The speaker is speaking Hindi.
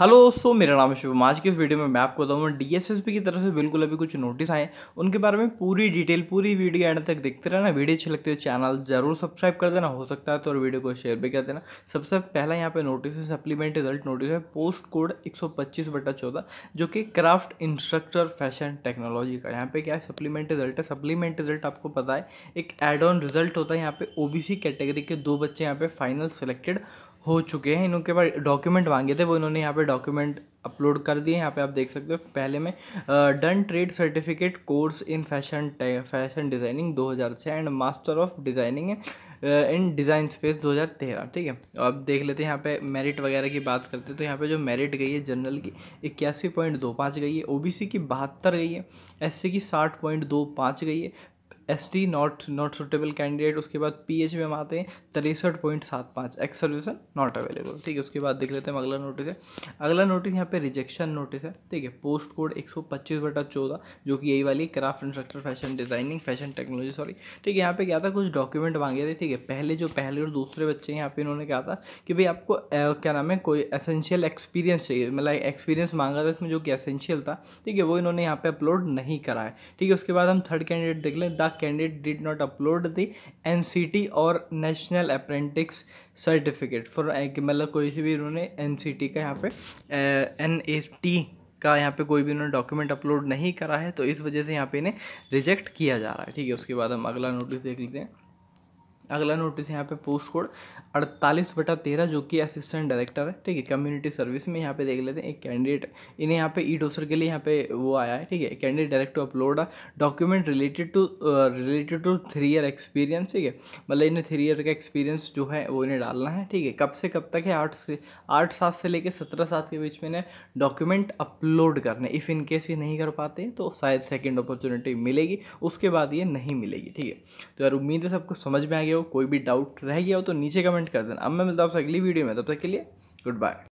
हेलो दोस्तों मेरा नाम है शुभम आज की इस वीडियो में मैं आपको बताऊँगा डी एस एस पी की तरफ से बिल्कुल अभी कुछ नोटिस आए उनके बारे में पूरी डिटेल पूरी वीडियो एंड तक देखते रहना वीडियो अच्छी लगती है चैनल तो जरूर सब्सक्राइब कर देना हो सकता है तो और वीडियो को शेयर भी कर देना सबसे पहला यहाँ पे नोटिस है सप्लीमेंट रिजल्ट नोटिस है पोस्ट कोड एक सौ पच्चीस बटा चौदह जो कि क्राफ्ट इंस्ट्रक्टर फैशन टेक्नोलॉजी का यहाँ पे क्या है सप्लीमेंट रिजल्ट है सप्लीमेंट रिजल्ट आपको पता है एक एड ऑन रिजल्ट होता है यहाँ पे ओ बी सी कैटेगरी के दो बच्चे यहाँ पे फाइनल सेलेक्टेड हो चुके हैं इनके पास डॉक्यूमेंट मांगे थे वो इन्होंने यहाँ पे डॉक्यूमेंट अपलोड कर दिए यहाँ पे आप देख सकते हो पहले में done trade certificate course in fashion fashion designing 2006 and master of designing in design space 2013 ठीक है अब तो देख लेते हैं यहाँ पे मेरिट वगैरह की बात करते हैं तो यहाँ पे जो मेरिट गई है जनरल की इक्यासी पॉइंट दो पाँच गई है ओबीसी की बहत्तर गई है एससी की साठ पॉइंट दो पाँच गई है S T not not suitable candidate उसके बाद पी एच में हम आते हैं तिरसठ पॉइंट सात पाँच एक्स सर्विसन नॉट अवेलेबल ठीक है उसके बाद देख लेते हैं अगला नोटिस है अगला नोटिस यहाँ पे रिजेक्शन नोटिस है ठीक है पोस्ट कोड एक सौ पच्चीस बटा चौदह जो कि यही वाली craft instructor fashion designing fashion technology sorry ठीक है यहाँ पे क्या था कुछ डॉक्यूमेंट मांगे थे ठीक है पहले जो पहले और दूसरे बच्चे यहाँ पे इन्होंने कहा था कि भाई आपको क्या नाम है कोई एसेंशियल एक्सपीरियंस चाहिए मतलब एक्सपीरियंस मांगा था इसमें जो कि एसेंशियल था ठीक है वो इन्होंने यहाँ पे अपलोड नहीं करा है ठीक है उसके बाद हम थर्ड कैंडिडेट देख लें the candidate did not upload the N और नेशनल अप्रेंटिक्स सर्टिफिकेट फॉर मतलब कोई भी उन्होंने एन का यहाँ पे एन eh, का यहाँ पे कोई भी उन्होंने डॉक्यूमेंट अपलोड नहीं करा है तो इस वजह से यहाँ पे इन्हें रिजेक्ट किया जा रहा है ठीक है उसके बाद हम अगला नोटिस देख लेते हैं अगला नोटिस यहाँ पे पोस्ट कोड अड़तालीस बटा तेरह जो कि असिस्टेंट डायरेक्टर है ठीक है कम्युनिटी सर्विस में यहाँ पे देख लेते हैं एक कैंडिडेट इन्हें यहाँ पे ई डोसर के लिए यहाँ पे वो आया है ठीक है candidate direct to upload document related to related to three year experience ठीक है मतलब इन्हें थ्री ईयर का एक्सपीरियंस जो है वो इन्हें डालना है ठीक है कब से कब तक है आठ से आठ सात से लेकर सत्रह सात के बीच में इन्हें डॉक्यूमेंट अपलोड करने इफ़ इन केस ये नहीं कर पाते तो शायद सेकेंड अपॉर्चुनिटी मिलेगी उसके बाद ये नहीं मिलेगी ठीक है तो यार उम्मीद है सबको समझ में आ गया हो कोई भी डाउट रह गया हो तो नीचे कमेंट कर देना अब मैं मिलता हूँ आपसे अगली वीडियो में तब तक के लिए गुड बाय